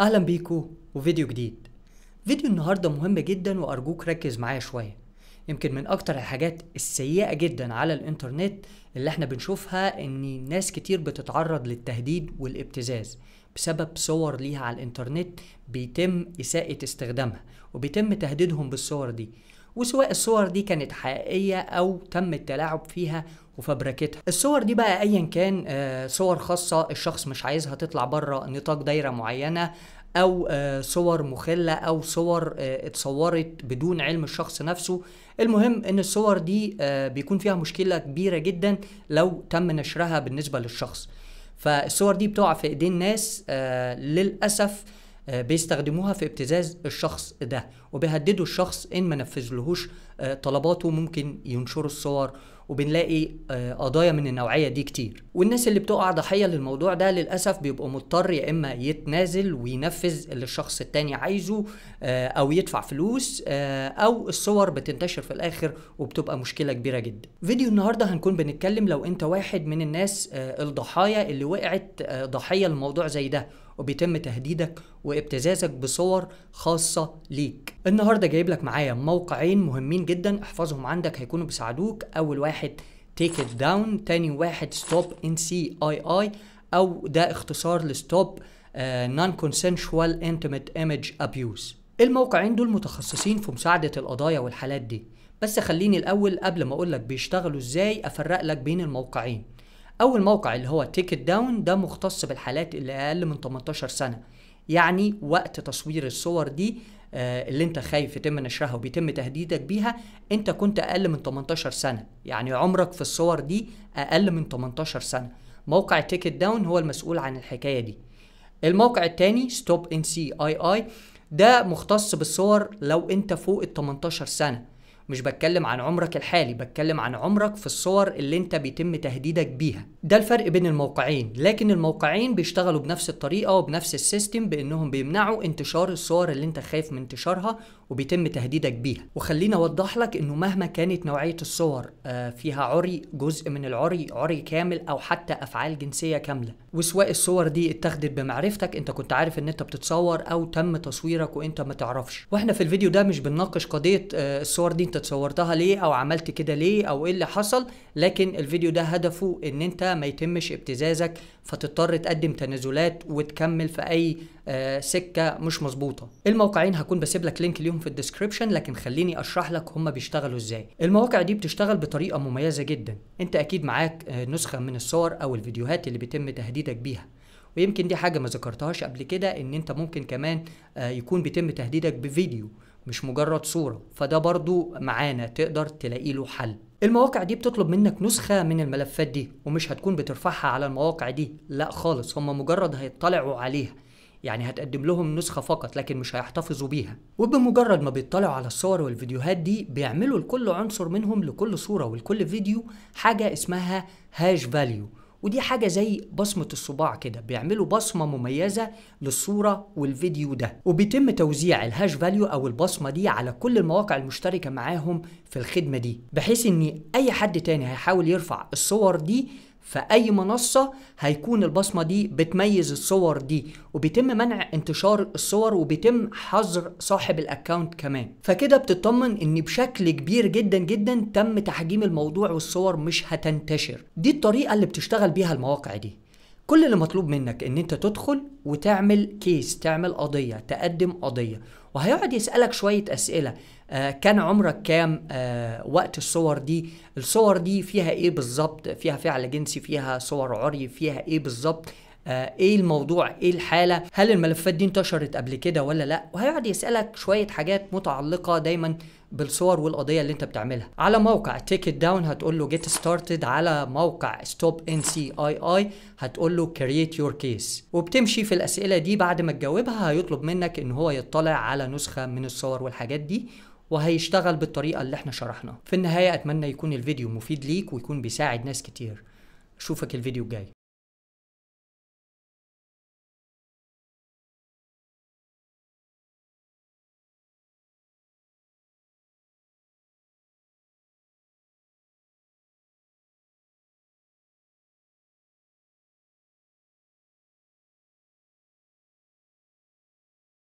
اهلا بيكو وفيديو جديد فيديو النهاردة مهم جدا وارجوك ركز معايا شوية يمكن من اكتر الحاجات السيئة جدا على الانترنت اللي احنا بنشوفها ان ناس كتير بتتعرض للتهديد والابتزاز بسبب صور ليها على الانترنت بيتم إساءة استخدامها وبيتم تهديدهم بالصور دي وسواء الصور دي كانت حقيقية أو تم التلاعب فيها وفبركتها الصور دي بقى أيا كان آه، صور خاصة الشخص مش عايزها تطلع بره نطاق دايرة معينة او آه، صور مخله او صور آه، اتصورت بدون علم الشخص نفسه المهم ان الصور دي بيكون فيها مشكله كبيره جدا لو تم نشرها بالنسبه للشخص فالصور دي بتقع في ايدين ناس آه، للاسف آه، بيستخدموها في ابتزاز الشخص ده وبيهددوا الشخص ان ما نفذلهوش آه، طلباته ممكن ينشروا الصور وبنلاقي آه، قضايا من النوعيه دي كتير والناس اللي بتقع ضحيه للموضوع ده للاسف بيبقوا مضطر يا اما يتنازل وينفذ اللي الشخص التاني عايزه آه، او يدفع فلوس آه، او الصور بتنتشر في الاخر وبتبقى مشكله كبيره جدا فيديو النهارده هنكون بنتكلم لو انت واحد من الناس الضحايا اللي وقعت ضحيه لموضوع زي ده وبيتم تهديدك وابتزازك بصور خاصة ليك النهاردة جايب لك معايا موقعين مهمين جدا احفظهم عندك هيكونوا بيساعدوك اول واحد تيك ات داون تاني واحد ستوب ان سي اي اي او ده اختصار لستوب non كونسنشوال انتميت image ابيوز الموقعين دول متخصصين في مساعدة القضايا والحالات دي بس خليني الاول قبل ما اقولك بيشتغلوا ازاي افرق لك بين الموقعين اول موقع اللي هو تيك داون ده مختص بالحالات اللي اقل من 18 سنه يعني وقت تصوير الصور دي آه، اللي انت خايف يتم نشرها وبيتم تهديدك بيها انت كنت اقل من 18 سنه يعني عمرك في الصور دي اقل من 18 سنه موقع تيكت داون هو المسؤول عن الحكايه دي الموقع التاني ستوب ان سي اي اي ده مختص بالصور لو انت فوق ال 18 سنه مش بتكلم عن عمرك الحالي بتكلم عن عمرك في الصور اللي انت بيتم تهديدك بيها ده الفرق بين الموقعين لكن الموقعين بيشتغلوا بنفس الطريقه وبنفس السيستم بانهم بيمنعوا انتشار الصور اللي انت خايف من انتشارها وبيتم تهديدك بيها وخليني اوضح لك انه مهما كانت نوعيه الصور آه، فيها عري جزء من العري عري كامل او حتى افعال جنسيه كامله وسواء الصور دي اتخذت بمعرفتك انت كنت عارف ان انت بتتصور او تم تصويرك وانت ما تعرفش واحنا في الفيديو ده مش بنناقش قضيه آه، الصور دي انت تصورتها ليه او عملت كده ليه او ايه اللي حصل لكن الفيديو ده هدفه ان انت ما يتمش ابتزازك فتضطر تقدم تنازلات وتكمل في اي آه، سكه مش مظبوطه الموقعين هكون بسيب لك لينك ليهم في الديسكربشن لكن خليني اشرح لك هما بيشتغلوا ازاي المواقع دي بتشتغل بطريقه مميزه جدا انت اكيد معاك آه، نسخه من الصور او الفيديوهات اللي بيتم تهديدك بيها ويمكن دي حاجه ما ذكرتهاش قبل كده ان انت ممكن كمان آه، يكون بيتم تهديدك بفيديو مش مجرد صورة فده برضو معانا تقدر تلاقي له حل المواقع دي بتطلب منك نسخة من الملفات دي ومش هتكون بترفعها على المواقع دي لا خالص هم مجرد هيطلعوا عليها يعني هتقدم لهم نسخة فقط لكن مش هيحتفظوا بيها وبمجرد ما بيطلعوا على الصور والفيديوهات دي بيعملوا لكل عنصر منهم لكل صورة ولكل فيديو حاجة اسمها هاش فاليو ودي حاجة زي بصمة الصباع كده بيعملوا بصمة مميزة للصورة والفيديو ده وبيتم توزيع الهاش فاليو أو البصمة دي على كل المواقع المشتركة معاهم في الخدمة دي بحيث إن أي حد تاني هيحاول يرفع الصور دي فأي منصة هيكون البصمة دي بتميز الصور دي وبيتم منع انتشار الصور وبيتم حظر صاحب الاكونت كمان فكده بتطمن ان بشكل كبير جدا جدا تم تحجيم الموضوع والصور مش هتنتشر دي الطريقة اللي بتشتغل بيها المواقع دي كل اللي مطلوب منك ان انت تدخل وتعمل كيس تعمل قضية تقدم قضية وهيقعد يسألك شوية أسئلة آه كان عمرك كام آه وقت الصور دي الصور دي فيها ايه بالظبط فيها فعل جنسي فيها صور عري فيها ايه بالظبط آه، ايه الموضوع ايه الحاله هل الملفات دي انتشرت قبل كده ولا لا وهيقعد يسالك شويه حاجات متعلقه دايما بالصور والقضيه اللي انت بتعملها على موقع تيكت داون هتقول له جيت ستارتد على موقع ستوب ان سي اي اي هتقول له كرييت يور كيس وبتمشي في الاسئله دي بعد ما تجاوبها هيطلب منك ان هو يطلع على نسخه من الصور والحاجات دي وهيشتغل بالطريقه اللي احنا شرحناها في النهايه اتمنى يكون الفيديو مفيد ليك ويكون بيساعد ناس كتير اشوفك الفيديو الجاي